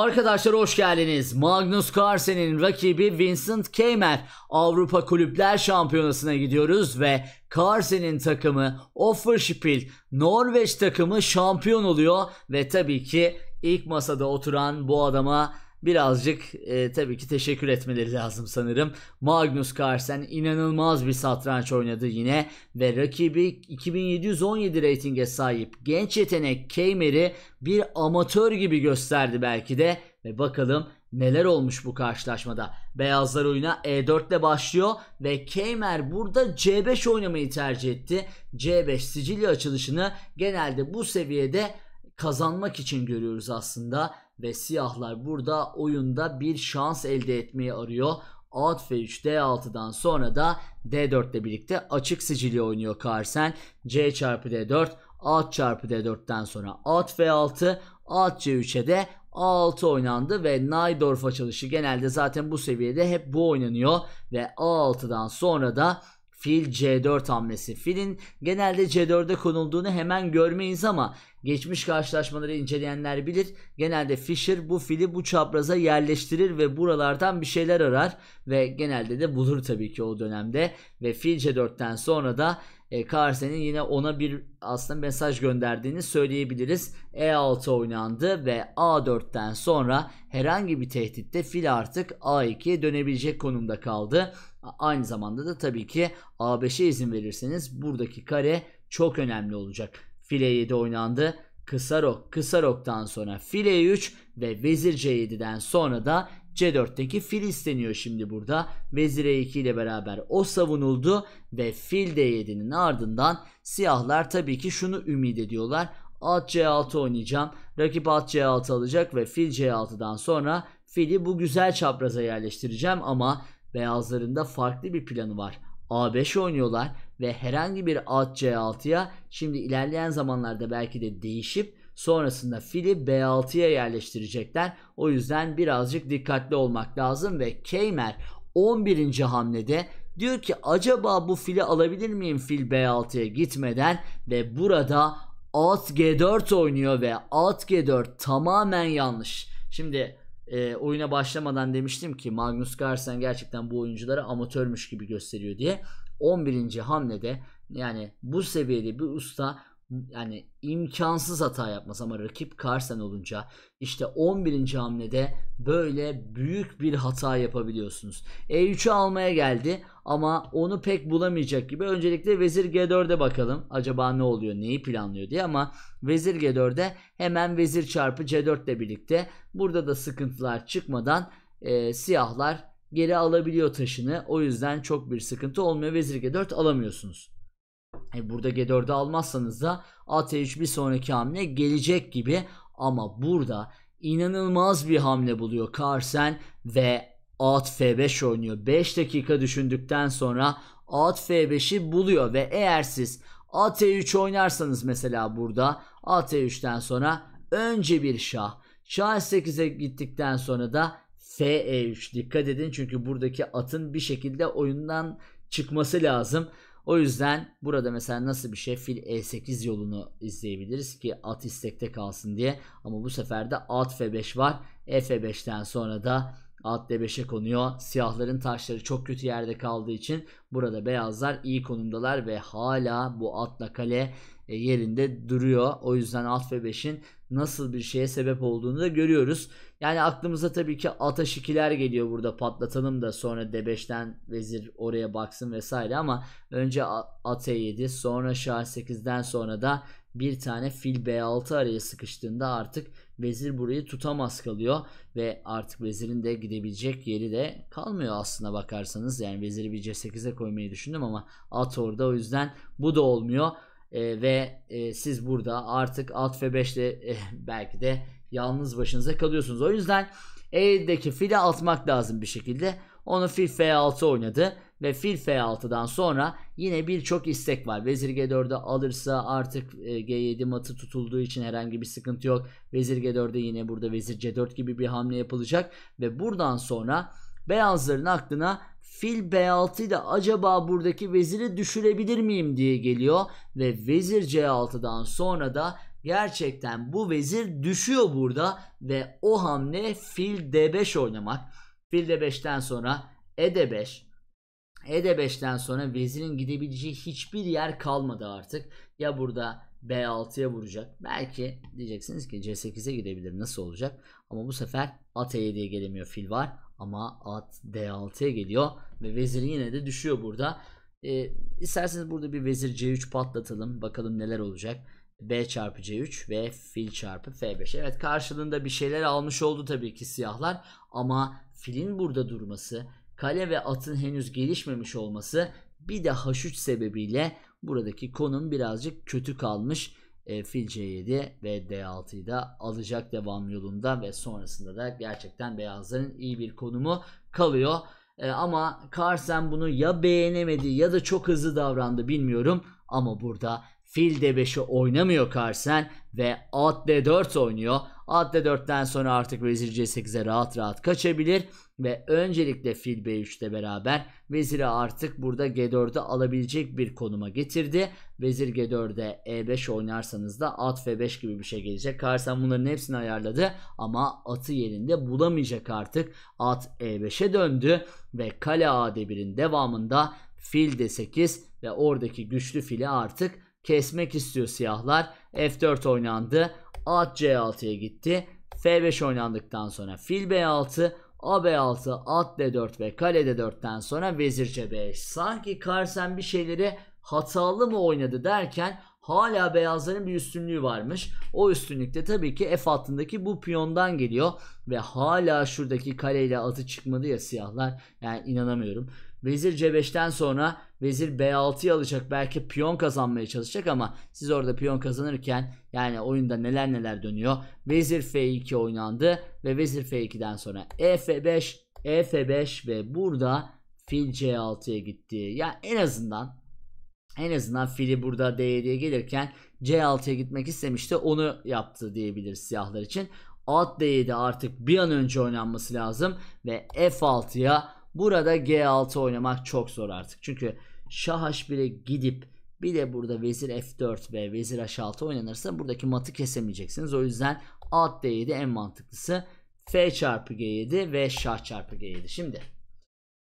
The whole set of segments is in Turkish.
Arkadaşlar hoş geldiniz. Magnus Carlsen'in rakibi Vincent Keymer Avrupa Kulüpler Şampiyonası'na gidiyoruz ve Carlsen'in takımı Offerspiel Norveç takımı şampiyon oluyor ve tabii ki ilk masada oturan bu adama birazcık e, tabii ki teşekkür etmeleri lazım sanırım. Magnus Carlsen inanılmaz bir satranç oynadı yine ve rakibi 2717 reytinge sahip genç yetenek Keymer'i bir amatör gibi gösterdi belki de ve bakalım neler olmuş bu karşılaşmada. Beyazlar oyuna E4 ile başlıyor ve Keymer burada C5 oynamayı tercih etti. C5 Sicilya açılışını genelde bu seviyede kazanmak için görüyoruz aslında ve siyahlar burada oyunda bir şans elde etmeyi arıyor. At F3 D6'dan sonra da D4'le birlikte açık sicili oynuyor Carlsen. C çarpı D4 at çarpı D4'ten sonra at F6 at C3'e de A6 oynandı ve Najdorf açılışı genelde zaten bu seviyede hep bu oynanıyor ve A6'dan sonra da Fil C4 hamlesi. Filin genelde C4'e konulduğunu hemen görmeyiz ama geçmiş karşılaşmaları inceleyenler bilir. Genelde Fisher bu fili bu çapraza yerleştirir ve buralardan bir şeyler arar ve genelde de bulur tabii ki o dönemde ve fil C4'ten sonra da e, Carsen'in yine ona bir aslında mesaj gönderdiğini söyleyebiliriz. E6 oynandı ve A4'ten sonra herhangi bir tehditte fil artık A2'ye dönebilecek konumda kaldı. Aynı zamanda da tabii ki A5'e izin verirseniz buradaki kare çok önemli olacak. Fil E7 oynandı. Kısa rok, kısa roktan sonra file 3 ve vezir c7'den sonra da C4'teki fil isteniyor şimdi burada. Vezir E2 ile beraber o savunuldu ve fil D7'nin ardından siyahlar tabii ki şunu ümit ediyorlar. At C6 oynayacağım. Rakip at C6 alacak ve fil C6'dan sonra fili bu güzel çapraza yerleştireceğim ama beyazların da farklı bir planı var. A5 oynuyorlar ve herhangi bir at C6'ya şimdi ilerleyen zamanlarda belki de değişip Sonrasında fili B6'ya yerleştirecekler. O yüzden birazcık dikkatli olmak lazım ve Keymer 11. hamlede diyor ki acaba bu fili alabilir miyim fil B6'ya gitmeden ve burada at G4 oynuyor ve at G4 tamamen yanlış. Şimdi e, oyuna başlamadan demiştim ki Magnus Carlsen gerçekten bu oyuncuları amatörmüş gibi gösteriyor diye. 11. hamlede yani bu seviyede bir usta yani imkansız hata yapmaz ama rakip Carson olunca işte 11. hamlede böyle büyük bir hata yapabiliyorsunuz. E3'ü almaya geldi ama onu pek bulamayacak gibi. Öncelikle Vezir G4'e bakalım. Acaba ne oluyor, neyi planlıyor diye ama Vezir G4'e hemen Vezir çarpı C4 ile birlikte burada da sıkıntılar çıkmadan e, siyahlar geri alabiliyor taşını. O yüzden çok bir sıkıntı olmuyor. Vezir G4 alamıyorsunuz. E burada G4'ü almazsanız da A3 bir sonraki hamle gelecek gibi ama burada inanılmaz bir hamle buluyor karsen ve at F5 oynuyor. 5 dakika düşündükten sonra at F5'i buluyor ve eğer siz AT3 e oynarsanız mesela burada AT3'ten e sonra önce bir şah. Şah 8'e gittikten sonra da f e 3 dikkat edin çünkü buradaki atın bir şekilde oyundan çıkması lazım. O yüzden burada mesela nasıl bir şey fil e8 yolunu izleyebiliriz ki at istekte kalsın diye. Ama bu sefer de at f5 var. E f5'ten sonra da at d5'e konuyor. Siyahların taşları çok kötü yerde kaldığı için burada beyazlar iyi konumdalar ve hala bu atla kale e, yerinde duruyor. O yüzden alt ve 5'in nasıl bir şeye sebep olduğunu da görüyoruz. Yani aklımıza tabii ki ata 2'ler geliyor burada patlatalım da sonra D5'ten vezir oraya baksın vesaire ama önce at E7 sonra şah 8'den sonra da bir tane fil B6 araya sıkıştığında artık vezir burayı tutamaz kalıyor ve artık vezirin de gidebilecek yeri de kalmıyor aslına bakarsanız. Yani veziri bir C8'e koymayı düşündüm ama at orada o yüzden bu da olmuyor. E, ve e, siz burada artık alt ve 5'te e, eh, belki de yalnız başınıza kalıyorsunuz. O yüzden e'deki fili atmak lazım bir şekilde. Onu fil f6 oynadı ve fil f6'dan sonra yine birçok istek var. Vezir g4'ü alırsa artık e, g7 matı tutulduğu için herhangi bir sıkıntı yok. Vezir g 4de yine burada vezir c4 gibi bir hamle yapılacak ve buradan sonra beyazların aklına fil B6 ile acaba buradaki veziri düşürebilir miyim diye geliyor ve vezir C6'dan sonra da gerçekten bu vezir düşüyor burada ve o hamle fil D5 oynamak. Fil D5'ten sonra E5 E5'ten sonra vezirin gidebileceği hiçbir yer kalmadı artık. Ya burada B6'ya vuracak. Belki diyeceksiniz ki C8'e gidebilir. Nasıl olacak? Ama bu sefer at e7'ye gelemiyor fil var. Ama at d6'ya geliyor. Ve vezir yine de düşüyor burada. E, isterseniz burada bir vezir c3 patlatalım. Bakalım neler olacak. b çarpı c3 ve fil çarpı f5. Evet karşılığında bir şeyler almış oldu tabii ki siyahlar. Ama filin burada durması, kale ve atın henüz gelişmemiş olması bir de h3 sebebiyle buradaki konum birazcık kötü kalmış e, fil C7 ve D6'yı da alacak devam yolunda ve sonrasında da gerçekten beyazların iyi bir konumu kalıyor. E, ama Carson bunu ya beğenemedi ya da çok hızlı davrandı bilmiyorum. Ama burada fil D5'i oynamıyor Carson ve at D4 oynuyor. Adde 4'ten sonra artık vezir c8'e rahat rahat kaçabilir ve öncelikle fil b3'te beraber veziri artık burada g4'ü alabilecek bir konuma getirdi. Vezir g4'e e5 oynarsanız da at f5 gibi bir şey gelecek. Karsan bunların hepsini ayarladı ama atı yerinde bulamayacak artık. At e5'e döndü ve kale a 1in devamında fil d8 ve oradaki güçlü fili artık kesmek istiyor siyahlar. f4 oynandı at C6'ya gitti. F5 oynandıktan sonra fil B6, A B6, at D4 ve kale D4'ten sonra vezir C5. Sanki Carlsen bir şeyleri hatalı mı oynadı derken hala beyazların bir üstünlüğü varmış. O üstünlük de tabii ki F altındaki bu piyondan geliyor ve hala şuradaki kaleyle atı çıkmadı ya siyahlar. Yani inanamıyorum. Vezir C5'ten sonra vezir B6'yı alacak. Belki piyon kazanmaya çalışacak ama siz orada piyon kazanırken yani oyunda neler neler dönüyor. Vezir F2 oynandı ve vezir F2'den sonra EF5, EF5 ve burada fil C6'ya gitti. Ya yani en azından en azından fili burada D7'ye gelirken C6'ya gitmek istemişti. Onu yaptı diyebiliriz siyahlar için. Alt D7 artık bir an önce oynanması lazım ve F6'ya Burada G6 oynamak çok zor artık. Çünkü Şah H1'e gidip bir de burada vezir F4 ve vezir H6 oynanırsa buradaki matı kesemeyeceksiniz. O yüzden at D7 en mantıklısı. F çarpı G7 ve Şah çarpı G7. Şimdi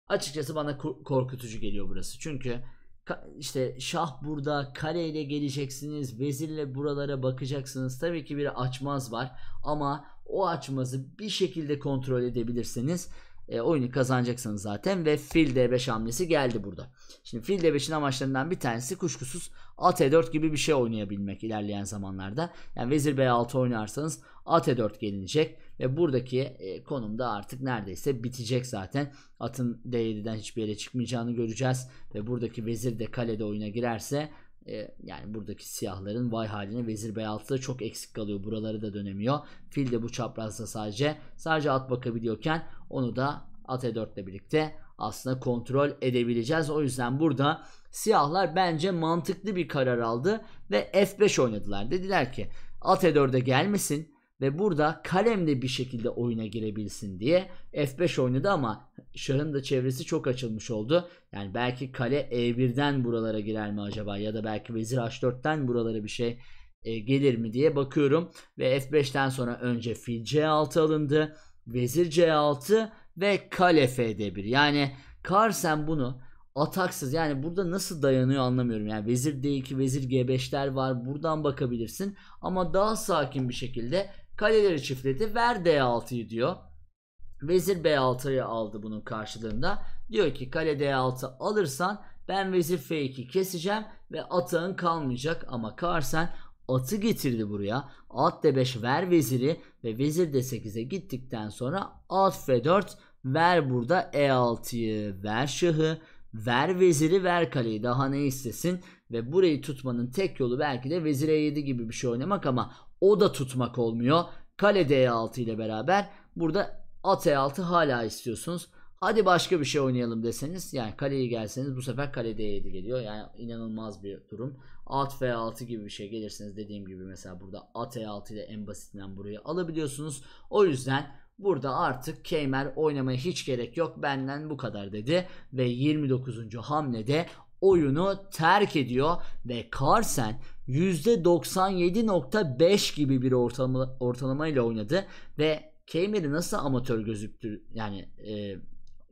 açıkçası bana korkutucu geliyor burası. Çünkü işte şah burada kareyle geleceksiniz vezirle buralara bakacaksınız tabii ki bir açmaz var ama o açmazı bir şekilde kontrol edebilirsiniz e, oyunu kazanacaksınız zaten ve fil d5 hamlesi geldi burada. Şimdi fil d5'in amaçlarından bir tanesi kuşkusuz at e4 gibi bir şey oynayabilmek ilerleyen zamanlarda. Yani vezir b6 oynarsanız at e4 gelinecek ve buradaki e, konumda artık neredeyse bitecek zaten. Atın d7'den hiçbir yere çıkmayacağını göreceğiz ve buradaki vezir de kalede oyuna girerse e, yani buradaki siyahların vay haline vezir bey 6 da çok eksik kalıyor. Buraları da dönemiyor. Fil de bu çaprazda sadece sadece at bakabiliyorken onu da at E4 ile birlikte aslında kontrol edebileceğiz. O yüzden burada siyahlar bence mantıklı bir karar aldı ve F5 oynadılar. Dediler ki at E4'e gelmesin ve burada kalemle bir şekilde oyuna girebilsin diye F5 oynadı ama şahın da çevresi çok açılmış oldu. Yani belki kale E1'den buralara girer mi acaba ya da belki vezir H4'ten buralara bir şey e, gelir mi diye bakıyorum. Ve F5'ten sonra önce fil C6 alındı. Vezir C6 ve kale F'd1. Yani Karsen bunu ataksız yani burada nasıl dayanıyor anlamıyorum. Yani vezir D2, vezir G5'ler var buradan bakabilirsin ama daha sakin bir şekilde Kaleleri çiftledi. Ver D6'yı diyor. Vezir B6'yı aldı bunun karşılığında. Diyor ki kale D6 alırsan ben vezir F2 keseceğim ve atağın kalmayacak ama Karsen atı getirdi buraya. At D5 ver veziri ve vezir D8'e gittikten sonra at F4 ver burada E6'yı ver şahı ver veziri ver kaleyi daha ne istesin ve burayı tutmanın tek yolu belki de vezire E7 gibi bir şey oynamak ama o da tutmak olmuyor. Kale D6 ile beraber burada at E6 hala istiyorsunuz. Hadi başka bir şey oynayalım deseniz yani kaleyi gelseniz bu sefer kale D7 geliyor. Yani inanılmaz bir durum. At F6 gibi bir şey gelirseniz dediğim gibi mesela burada at E6 ile en basitinden burayı alabiliyorsunuz. O yüzden burada artık Keymer oynamaya hiç gerek yok benden bu kadar dedi. Ve 29. hamlede oyunu terk ediyor ve Carson %97.5 gibi bir ortalama, ortalamayla oynadı ve Keymer'i nasıl amatör gözüktü yani e,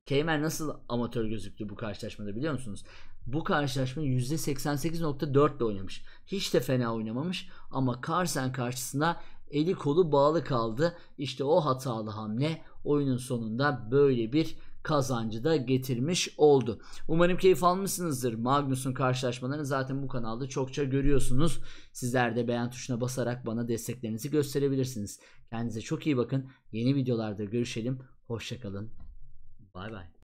Keymer nasıl amatör gözüktü bu karşılaşmada biliyor musunuz? Bu karşılaşma %88.4 ile oynamış. Hiç de fena oynamamış ama Carson karşısında eli kolu bağlı kaldı. İşte o hatalı hamle oyunun sonunda böyle bir kazancı da getirmiş oldu. Umarım keyif almışsınızdır. Magnus'un karşılaşmalarını zaten bu kanalda çokça görüyorsunuz. Sizler de beğen tuşuna basarak bana desteklerinizi gösterebilirsiniz. Kendinize çok iyi bakın. Yeni videolarda görüşelim. Hoşçakalın. Bay bay.